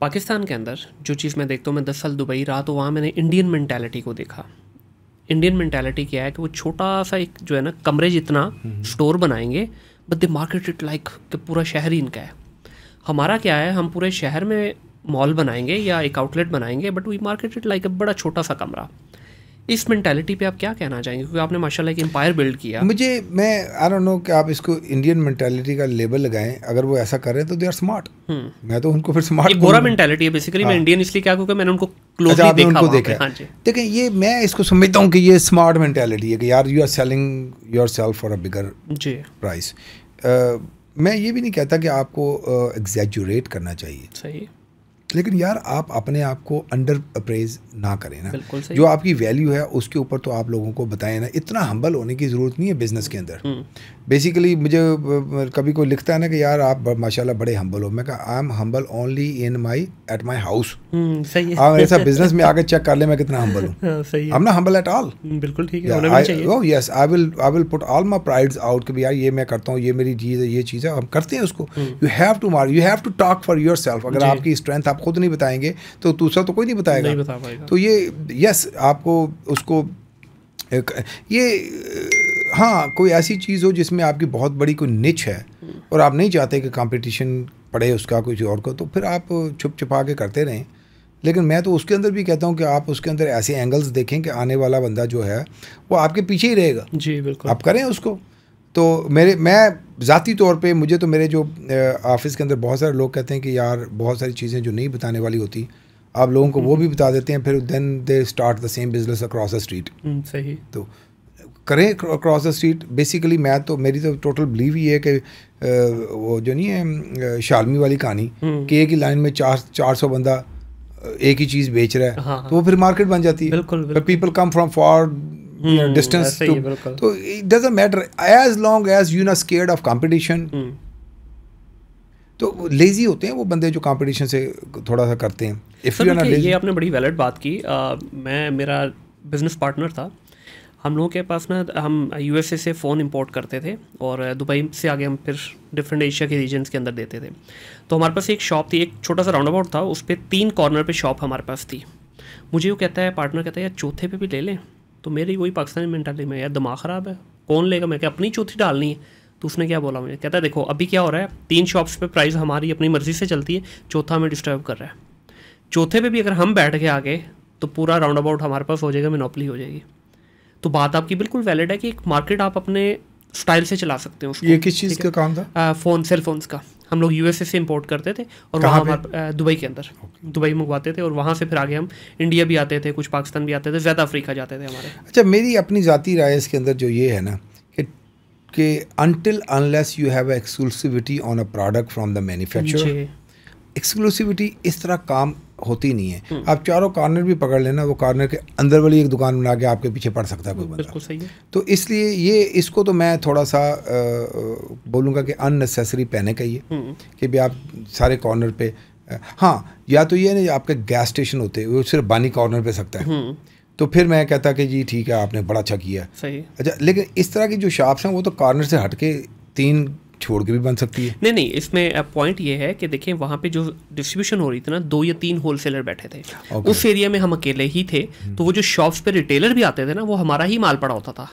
पाकिस्तान के अंदर जो चीज़ मैं देखता हूँ मैं दस साल दुबई रहा तो वहाँ मैंने इंडियन मैंटेलिटी को देखा इंडियन मैंटेलिटी क्या है कि वो छोटा सा एक जो है ना कमरे जितना स्टोर हम्म। बनाएंगे but they market it like कि पूरा शहर ही इनका है हमारा क्या है हम पूरे शहर में मॉल बनाएंगे या एक आउटलेट बनाएंगे but we market it like a बड़ा छोटा सा कमरा इस मैंटेलिटी पे आप क्या कहना चाहेंगे क्योंकि आपने माशाल्लाह एक एम्पायर बिल्ड किया मुझे मैं आई डोंट नो कि आप इसको इंडियन मैंटेलिटी का लेबल लगाएं अगर वो ऐसा कर रहे हैं तो दे आर स्मार्ट मैं तो उनको फिर स्मार्ट गोरा मैंटेलिटी है बेसिकली मैं इंडियन हाँ। इसलिए क्या क्योंकि मैंने उनको क्लोज अच्छा, देखा उनको देखा हाँ देखिए ये मैं इसको समझता हूँ कि ये स्मार्ट मैंटेलिटी है कि यार you are selling yourself for a bigger जी प्राइस मैं ये भी नहीं कहता कि आपको एग्जैजुरेट करना चाहिए सही लेकिन यार आप अपने आप को अंडर अप्रेज ना करें ना जो आपकी वैल्यू है उसके ऊपर तो आप लोगों को बताएं ना इतना हम्बल होने की ज़रूरत नहीं है बिज़नेस के अंदर बेसिकली हम्म। मुझे कभी कोई लिखता है ना कि यार आप माशाल्लाह बड़े हम्बल हो मैं कहा I am humble only in my at my house आप ऐसा बिजनेस में आगे चेक कर ले मैं कितना हम्बल हूँ हम ना हम्बल एट ऑल बिल्कुल ठीक है yes I will I will put all my pride out कि यार ये मैं करता हूँ ये मेरी चीज़ है ये चीज़ है हम करते हैं उसको यू हैव टू मार you have to talk for yourself अगर आपकी स्ट्रेंथ आप आप खुद नहीं बताएंगे तो दूसरा तो कोई नहीं बताएगा नहीं बता पाएगा तो ये यस आपको उसको ये हाँ कोई ऐसी चीज़ हो जिसमें आपकी बहुत बड़ी कोई निच है और आप नहीं चाहते कि कंपटीशन पड़े उसका कुछ और को तो फिर आप छुप छुपा के करते रहें लेकिन मैं तो उसके अंदर भी कहता हूँ कि आप उसके अंदर ऐसे एंगल्स देखें कि आने वाला बंदा जो है वो आपके पीछे ही रहेगा जी बिल्कुल आप करें उसको तो मेरे मैं ज़ाती तौर पे मुझे तो मेरे जो ऑफिस के अंदर बहुत सारे लोग कहते हैं कि यार बहुत सारी चीज़ें जो नहीं बताने वाली होती आप लोगों को वो भी बता देते हैं फिर then they start the same business across the street सही तो करें अक्रॉस द स्ट्रीट बेसिकली मैं तो मेरी तो टोटल बिलीव ही है कि वो जो नहीं है शालमी वाली कहानी हम्म। कि एक ही लाइन में चार चार सौ बंदा एक ही चीज़ बेच रहा है हाँ, हाँ। तो वो फिर मार्केट बन जाती है बिल्कुल, बिल्कुल। People come from for distance hmm, तो it doesn't matter as long as you ना स्केर्ड ऑफ कॉम्पिटिशन तो लेजी होते हैं वो बंदे जो कॉम्पिटिशन से थोड़ा सा करते हैं इफ यू आर ये आपने बड़ी वैलिड बात की आ, मैं मेरा बिजनेस पार्टनर था हम लोगों के पास ना हम यू से फ़ोन इंपोर्ट करते थे और दुबई से आगे हम फिर डिफरेंट एशिया के रीजन्स के अंदर देते थे तो हमारे पास एक शॉप थी एक छोटा सा राउंड अबाउट था उस पर तीन कॉर्नर पे शॉप हमारे पास थी मुझे वो कहता है पार्टनर कहता है यार चौथे पे भी ले लें तो मेरी वही पाकिस्तानी मैंटालिटी में यार दिमाग ख़राब है कौन लेगा मैं क्या अपनी चौथी डालनी है तो उसने क्या बोला मुझे कहता है देखो अभी क्या हो रहा है तीन शॉप्स पर प्राइस हमारी अपनी मर्ज़ी से चलती है चौथा हमें डिस्टर्ब कर रहा है चौथे पे भी अगर हम बैठ के आगे तो पूरा राउंड अबाउट हमारे पास हो जाएगा मिनोपली हो जाएगी तो बात आपकी बिल्कुल वैलिड है कि एक मार्केट आप अपने स्टाइल से चला सकते हो ये किस चीज़ का काम था फ़ोन सेल फोन्स का हम लोग यूएसए से इंपोर्ट करते थे और वहाँ दुबई के अंदर दुबई मंगवाते थे और वहाँ से फिर आगे हम इंडिया भी आते थे कुछ पाकिस्तान भी आते थे ज़्यादा अफ्रीका जाते थे हमारे अच्छा मेरी अपनी ज़ाती राय इसके अंदर जो ये है ना कि until unless you have exclusivity on a product from the manufacturer exclusivity इस तरह काम होती नहीं है हम्म। आप चारों कॉर्नर भी पकड़ लेना वो कॉर्नर के अंदर वाली एक दुकान बना के आपके पीछे पड़ सकता है कोई बंदा तो इसलिए ये इसको तो मैं थोड़ा सा बोलूँगा कि अननेसेसरी पहने का ये हम्म। कि भी आप सारे कॉर्नर पे हाँ या तो ये ना आपके गैस स्टेशन होते वो सिर्फ बानी कॉर्नर पे सकता है हम्म। तो फिर मैं कहता कि जी ठीक है आपने बड़ा अच्छा किया सही अच्छा लेकिन इस तरह की जो शॉप्स हैं वो तो कॉर्नर से हटके तीन छोड़ के भी बन सकती है नहीं नहीं इसमें पॉइंट ये है कि देखें वहाँ पे जो डिस्ट्रीब्यूशन हो रही थी ना दो या तीन होलसेलर बैठे थे okay. उस एरिया में हम अकेले ही थे हम्म। तो वो जो शॉप्स पे रिटेलर भी आते थे ना वो हमारा ही माल पड़ा होता था